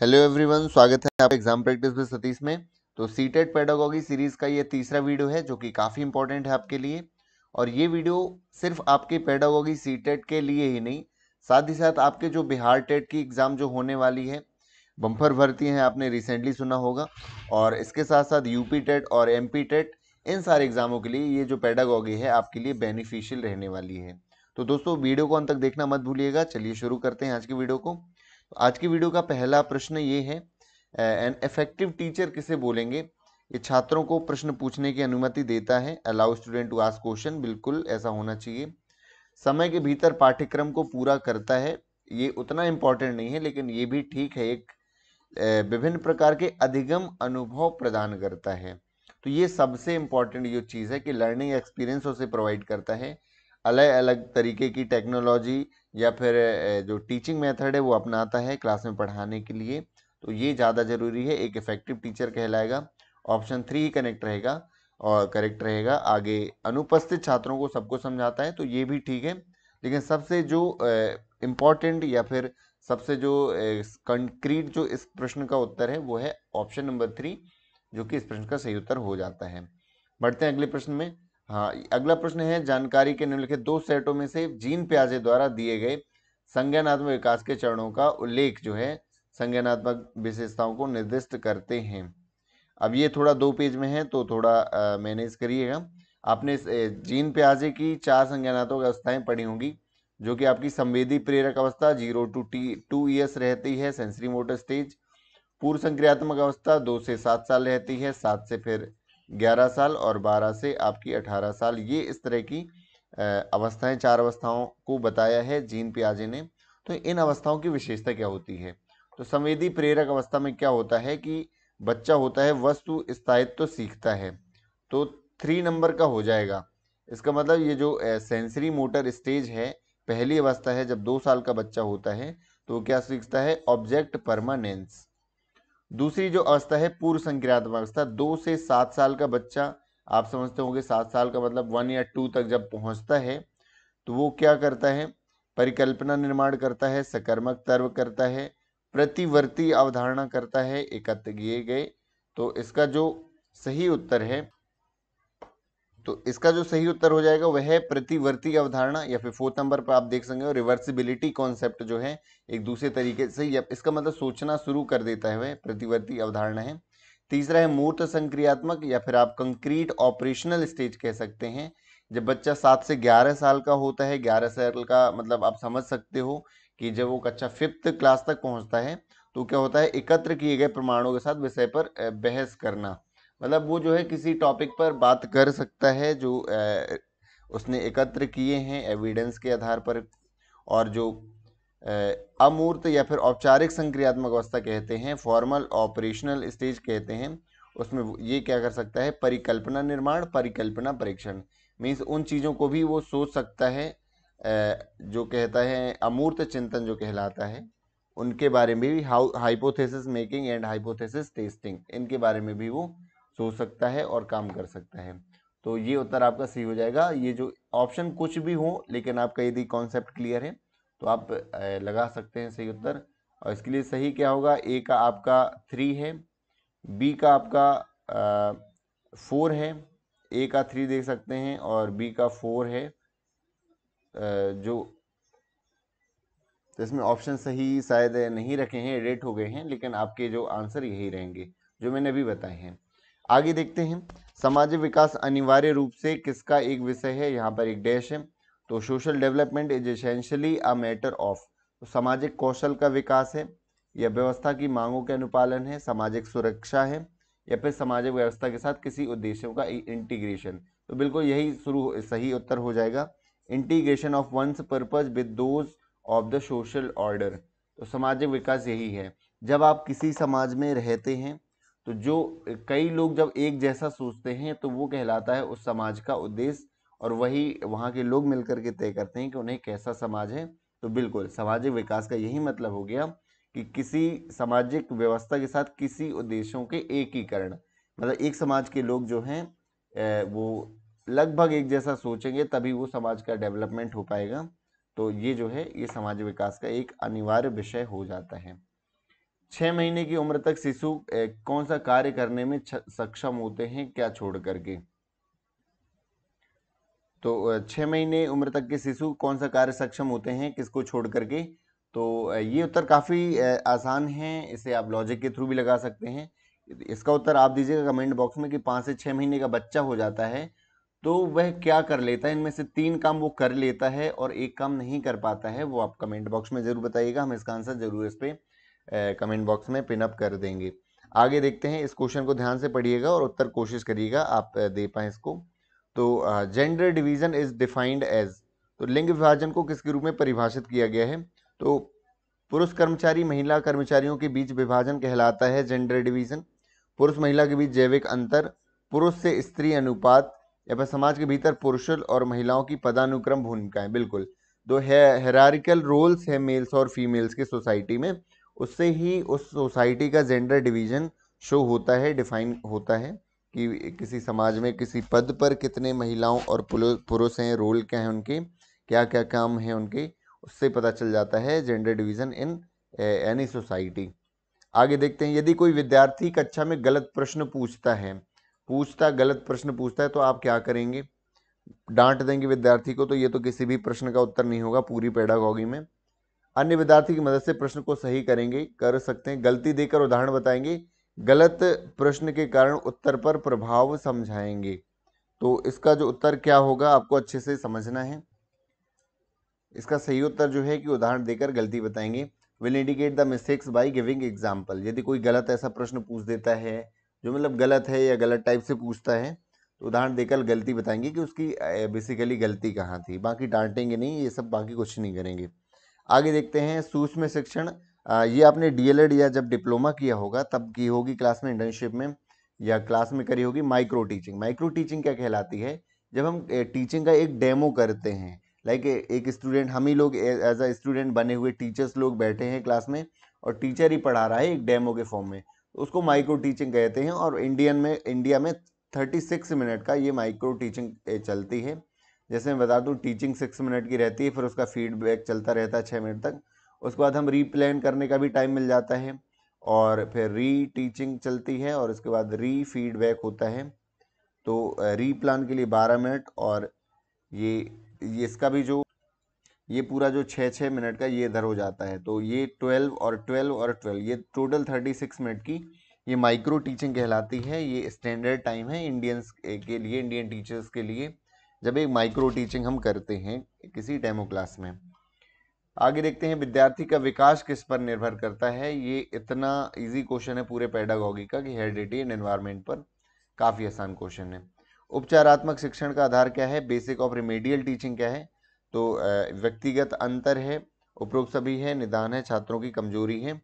hello everyone स्वागत है आप एग्जाम प्रैक्टिस में सतीश में तो सीटेट पेडागॉगी सीरीज का ये तीसरा वीडियो है जो कि काफ़ी इंपॉर्टेंट है आपके लिए और ये वीडियो सिर्फ आपके पेडागॉगी सीटेट e के लिए ही नहीं साथ ही साथ आपके जो बिहार टेट e की एग्ज़ाम जो होने वाली है बम्फर भर्ती हैं आपने रिसेंटली सुना होगा और इसके साथ साथ यूपी टेट e और एम टेट इन सारे एग्ज़ामों के लिए ये जो पेडागॉगी है आपके लिए बेनिफिशियल रहने वाली है तो दोस्तों वीडियो को अंत तक देखना मत भूलिएगा चलिए शुरू करते हैं आज की वीडियो को आज की वीडियो का पहला प्रश्न ये है एन इफेक्टिव टीचर किसे बोलेंगे ये छात्रों को प्रश्न पूछने की अनुमति देता है allow student to ask question बिल्कुल ऐसा होना चाहिए समय के भीतर पाठ्यक्रम को पूरा करता है ये उतना इम्पोर्टेंट नहीं है लेकिन ये भी ठीक है एक विभिन्न प्रकार के अधिगम अनुभव प्रदान करता है तो ये सबसे इम्पॉर्टेंट ये चीज़ है कि लर्निंग एक्सपीरियंस उसे प्रोवाइड करता है अलग अलग तरीके की टेक्नोलॉजी या फिर जो टीचिंग मेथड है वो अपनाता है क्लास में पढ़ाने के लिए तो ये ज़्यादा ज़रूरी है एक इफ़ेक्टिव टीचर कहलाएगा ऑप्शन थ्री ही कनेक्ट रहेगा और करेक्ट रहेगा आगे अनुपस्थित छात्रों को सबको समझाता है तो ये भी ठीक है लेकिन सबसे जो इम्पॉर्टेंट या फिर सबसे जो कंक्रीट जो इस प्रश्न का उत्तर है वो है ऑप्शन नंबर थ्री जो कि इस प्रश्न का सही उत्तर हो जाता है बढ़ते हैं अगले प्रश्न में हाँ अगला प्रश्न है जानकारी के निम्नलिखित दो सेटों में से जीन प्याजे द्वारा दिए गए संज्ञानात्मक विकास के चरणों का उल्लेख जो है संज्ञानात्मक विशेषताओं को निर्दिष्ट करते हैं अब ये थोड़ा दो पेज में है तो थोड़ा मैनेज करिएगा आपने जीन प्याजे की चार संज्ञानात्मक अवस्थाएं पढ़ी होंगी जो कि आपकी संवेदी प्रेरक अवस्था जीरो टू टी टू ईयर्स रहती है सेंसरी मोटर स्टेज पूर्व संक्रियात्मक अवस्था दो से सात साल रहती है सात से फिर ग्यारह साल और बारह से आपकी अठारह साल ये इस तरह की अवस्थाएं चार अवस्थाओं को बताया है जीन पियाजे ने तो इन अवस्थाओं की विशेषता क्या होती है तो संवेदी प्रेरक अवस्था में क्या होता है कि बच्चा होता है वस्तु स्थायित्व तो सीखता है तो थ्री नंबर का हो जाएगा इसका मतलब ये जो सेंसरी मोटर स्टेज है पहली अवस्था है जब दो साल का बच्चा होता है तो क्या सीखता है ऑब्जेक्ट परमानेंस दूसरी जो अवस्था है पूर्व संक्रियात्मक अवस्था दो से सात साल का बच्चा आप समझते होंगे सात साल का मतलब वन या टू तक जब पहुंचता है तो वो क्या करता है परिकल्पना निर्माण करता है सकर्मक तर्व करता है प्रतिवर्ती अवधारणा करता है एकत्र किए गए तो इसका जो सही उत्तर है तो इसका जो सही उत्तर हो जाएगा वह है प्रतिवर्ती अवधारणा या फिर फोर्थ नंबर पर आप देख सकते हो रिवर्सिबिलिटी कॉन्सेप्ट जो है एक दूसरे तरीके से या इसका मतलब सोचना शुरू कर देता है वह प्रतिवर्ती अवधारणा है तीसरा है मूर्त संक्रियात्मक या फिर आप कंक्रीट ऑपरेशनल स्टेज कह सकते हैं जब बच्चा सात से ग्यारह साल का होता है ग्यारह साल का मतलब आप समझ सकते हो कि जब वो कक्षा फिफ्थ क्लास तक पहुंचता है तो क्या होता है एकत्र किए गए प्रमाणों के साथ विषय पर बहस करना मतलब वो जो है किसी टॉपिक पर बात कर सकता है जो उसने एकत्र किए हैं एविडेंस के आधार पर और जो अमूर्त या फिर औपचारिक संक्रियात्मक अवस्था कहते हैं फॉर्मल ऑपरेशनल स्टेज कहते हैं उसमें ये क्या कर सकता है परिकल्पना निर्माण परिकल्पना परीक्षण मीन्स उन चीज़ों को भी वो सोच सकता है जो कहता है अमूर्त चिंतन जो कहलाता है उनके बारे में भी hypothesis making and hypothesis testing इनके बारे में भी वो सोच सकता है और काम कर सकता है तो ये उत्तर आपका सही हो जाएगा ये जो ऑप्शन कुछ भी हो लेकिन आपका यदि कॉन्सेप्ट क्लियर है तो आप लगा सकते हैं सही उत्तर और इसके लिए सही क्या होगा ए का आपका थ्री है बी का आपका आ, फोर है ए का थ्री देख सकते हैं और बी का फोर है आ, जो तो इसमें ऑप्शन सही शायद नहीं रखे हैं एडिट हो गए हैं लेकिन आपके जो आंसर यही रहेंगे जो मैंने अभी बताए हैं आगे देखते हैं सामाजिक विकास अनिवार्य रूप से किसका एक विषय है यहाँ पर एक डैश है तो social development is essentially a matter of तो सामाजिक कौशल का विकास है या व्यवस्था की मांगों के अनुपालन है सामाजिक सुरक्षा है या फिर सामाजिक व्यवस्था के साथ किसी उद्देश्यों का इंटीग्रेशन तो बिल्कुल यही शुरू सही उत्तर हो जाएगा integration of one's purpose with those of the social order तो सामाजिक विकास यही है जब आप किसी समाज में रहते हैं तो जो कई लोग जब एक जैसा सोचते हैं तो वो कहलाता है उस समाज का उद्देश्य और वही वहाँ के लोग मिलकर के तय करते हैं कि उन्हें कैसा समाज है तो बिल्कुल सामाजिक विकास का यही मतलब हो गया कि किसी सामाजिक व्यवस्था के साथ किसी उद्देश्यों के एकीकरण मतलब एक समाज के लोग जो हैं वो लगभग एक जैसा सोचेंगे तभी वो समाज का डेवलपमेंट हो पाएगा तो ये जो है ये समाज विकास का एक अनिवार्य विषय हो जाता है छः महीने की उम्र तक शिशु कौन सा कार्य करने में सक्षम होते हैं क्या छोड़ करके तो छः महीने उम्र तक के शिशु कौन सा कार्य सक्षम होते हैं किसको छोड़ करके तो ये उत्तर काफ़ी आसान है इसे आप लॉजिक के थ्रू भी लगा सकते हैं इसका उत्तर आप दीजिएगा कमेंट बॉक्स में कि पाँच से छः महीने का बच्चा हो जाता है तो वह क्या कर लेता है इनमें से तीन काम वो कर लेता है और एक काम नहीं कर पाता है वो आप कमेंट बॉक्स में ज़रूर बताइएगा हम इसका आंसर ज़रूर इस पर कमेंट बॉक्स में पिनअप कर देंगे आगे देखते हैं इस क्वेश्चन को ध्यान से पढ़िएगा और उत्तर कोशिश करिएगा आप दे पाएँ इसको तो gender division is defined as तो लिंग विभाजन को किसके रूप में परिभाषित किया गया है तो पुरुष कर्मचारी महिला कर्मचारियों के बीच विभाजन कहलाता है जेंडर डिवीज़न पुरुष महिला के बीच जैविक अंतर पुरुष से स्त्री अनुपात या फिर समाज के भीतर पुरुष और महिलाओं की पदानुक्रम भूमिकाएं बिल्कुल दो हेरारिकल रोल्स है मेल्स और फीमेल्स के सोसाइटी में उससे ही उस सोसाइटी का जेंडर डिवीज़न शो होता है डिफाइन होता है कि किसी समाज में किसी पद पर कितने महिलाओं और पुरुष हैं रोल क्या हैं उनके क्या क्या काम हैं उनके उससे पता चल जाता है gender division in any society आगे देखते हैं यदि कोई विद्यार्थी कक्षा में गलत प्रश्न पूछता है पूछता गलत प्रश्न पूछता है तो आप क्या करेंगे डांट देंगे विद्यार्थी को तो ये तो किसी भी प्रश्न का उत्तर नहीं होगा पूरी पेडागॉगी में अन्य विद्यार्थी की मदद से प्रश्न को सही करेंगे कर सकते हैं गलती देकर उदाहरण बताएंगे गलत प्रश्न के कारण उत्तर पर प्रभाव समझाएंगे तो इसका जो उत्तर क्या होगा आपको अच्छे से समझना है इसका सही उत्तर जो है कि उदाहरण देकर गलती बताएंगे will indicate the mistakes by giving example यदि कोई गलत ऐसा प्रश्न पूछ देता है जो मतलब गलत है या गलत टाइप से पूछता है तो उदाहरण देकर गलती बताएंगे कि उसकी बेसिकली गलती कहाँ थी बाकी डांटेंगे नहीं ये सब बाकी कुछ नहीं करेंगे आगे देखते हैं सूक्ष्म शिक्षण ये आपने डीएलएड या जब डिप्लोमा किया होगा तब की होगी क्लास में इंटर्नशिप में या क्लास में करी होगी माइक्रो टीचिंग माइक्रो टीचिंग क्या कहलाती है जब हम टीचिंग का एक डेमो करते हैं लाइक एक स्टूडेंट हम ही लोग एज अ स्टूडेंट बने हुए टीचर्स लोग बैठे हैं क्लास में और टीचर ही पढ़ा रहा है एक डेमो के फॉर्म में उसको माइक्रो टीचिंग कहते हैं और इंडियन में इंडिया में थर्टी सिक्स मिनट का ये माइक्रो टीचिंग चलती है जैसे मैं बता दूँ टीचिंग सिक्स मिनट की रहती है फिर उसका फीडबैक चलता रहता है छः मिनट तक उसके बाद हम रीप्लान करने का भी टाइम मिल जाता है और फिर री टीचिंग चलती है और उसके बाद री फीडबैक होता है तो री प्लान के लिए बारह मिनट और ये, ये इसका भी जो ये पूरा जो छः छः मिनट का ये इधर हो जाता है तो ये ट्वेल्व और ट्वेल्व और ट्वेल्व ये टोटल थर्टी सिक्स मिनट की ये माइक्रो टीचिंग कहलाती है ये स्टैंडर्ड टाइम है इंडियंस के लिए इंडियन टीचर्स के लिए जब एक माइक्रो टीचिंग हम करते हैं किसी डेमो क्लास में आगे देखते हैं विद्यार्थी का विकास किस पर निर्भर करता है ये इतना इजी क्वेश्चन है पूरे पैडागॉगी का कि हेरिडिटी एंड एनवायरमेंट पर काफ़ी आसान क्वेश्चन है उपचारात्मक शिक्षण का आधार क्या है बेसिक ऑफ रिमेडियल टीचिंग क्या है तो व्यक्तिगत अंतर है उपरोक्त सभी है निदान है छात्रों की कमजोरी है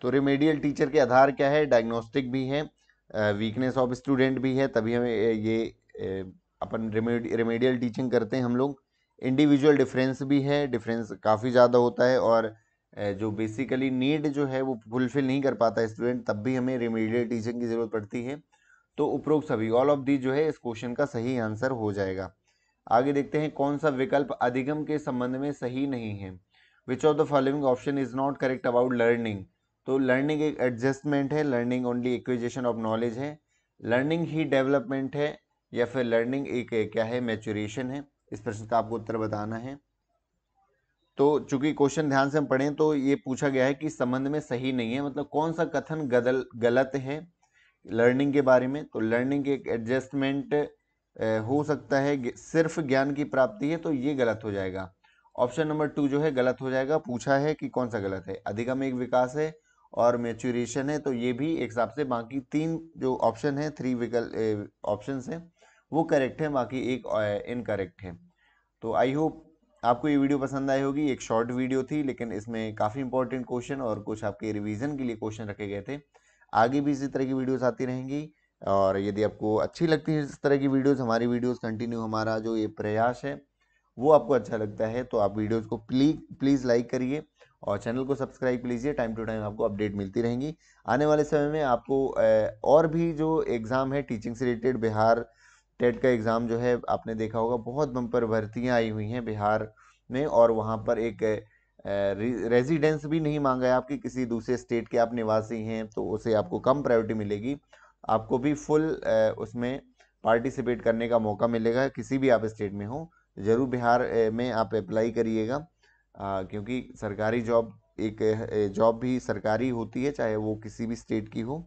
तो रिमेडियल टीचर के आधार क्या है डायग्नोस्टिक भी है वीकनेस ऑफ स्टूडेंट भी है तभी हमें ये अपन रेमेडियल टीचिंग करते हैं हम लोग इंडिविजुअल डिफरेंस भी है डिफरेंस काफ़ी ज़्यादा होता है और जो बेसिकली नीड जो है वो फुलफिल नहीं कर पाता स्टूडेंट तब भी हमें रेमेडियल टीचिंग की ज़रूरत पड़ती है तो उपरोक्त सभी ऑल ऑफ दी जो है इस क्वेश्चन का सही आंसर हो जाएगा आगे देखते हैं कौन सा विकल्प अधिगम के संबंध में सही नहीं है which of the following option is not correct about learning तो लर्निंग एक एडजस्टमेंट है learning only acquisition of knowledge है लर्निंग ही डेवलपमेंट है या फिर लर्निंग एक क्या है मैचुरेशन है इस प्रश्न का आपको उत्तर बताना है तो चूंकि क्वेश्चन ध्यान से हम पढ़ें तो ये पूछा गया है कि संबंध में सही नहीं है मतलब कौन सा कथन गदल गलत है लर्निंग के बारे में तो लर्निंग एक एडजस्टमेंट हो सकता है सिर्फ ज्ञान की प्राप्ति है तो ये गलत हो जाएगा ऑप्शन नंबर टू जो है गलत हो जाएगा पूछा है कि कौन सा गलत है अधिगम एक विकास है और मेच्यूरेशन है तो ये भी एक हिसाब से बाकी तीन जो ऑप्शन है थ्री विकल्प ऑप्शन हैं वो करेक्ट है बाकी एक इनकरेक्ट है तो आई होप आपको ये वीडियो पसंद आई होगी एक शॉर्ट वीडियो थी लेकिन इसमें काफ़ी इंपॉर्टेंट क्वेश्चन और कुछ आपके रिवीजन के लिए क्वेश्चन रखे गए थे आगे भी इसी तरह की वीडियोस आती रहेंगी और यदि आपको अच्छी लगती है इस तरह की वीडियोस हमारी वीडियोस कंटिन्यू हमारा जो ये प्रयास है वो आपको अच्छा लगता है तो आप वीडियोज को प्ली प्लीज़ लाइक करिए और चैनल को सब्सक्राइब कर लीजिए टाइम टू टाइम आपको अपडेट मिलती रहेंगी आने वाले समय में आपको और भी जो एग्ज़ाम है टीचिंग से रिलेटेड बिहार टेट का एग्ज़ाम जो है आपने देखा होगा बहुत बम्पर भर्तियाँ आई हुई हैं बिहार में और वहाँ पर एक रेजिडेंस भी नहीं मांगा है आपकी किसी दूसरे स्टेट के आप निवासी हैं तो उसे आपको कम प्रायोरिटी मिलेगी आपको भी फुल उसमें पार्टिसिपेट करने का मौका मिलेगा किसी भी आप स्टेट में हो ज़रूर बिहार में आप अप्लाई करिएगा क्योंकि सरकारी जॉब एक जॉब भी सरकारी होती है चाहे वो किसी भी स्टेट की हो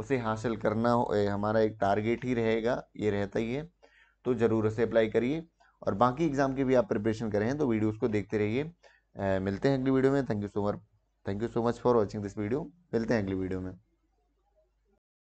उसे हासिल करना हमारा एक टारगेट ही रहेगा ये रहता ही है तो ज़रूर उसे अप्लाई करिए और बाकी एग्ज़ाम की भी आप प्रिपरेशन करें तो वीडियोज़ को देखते रहिए मिलते हैं अगली वीडियो में thank you so much thank you so much for watching this video मिलते हैं अगली वीडियो में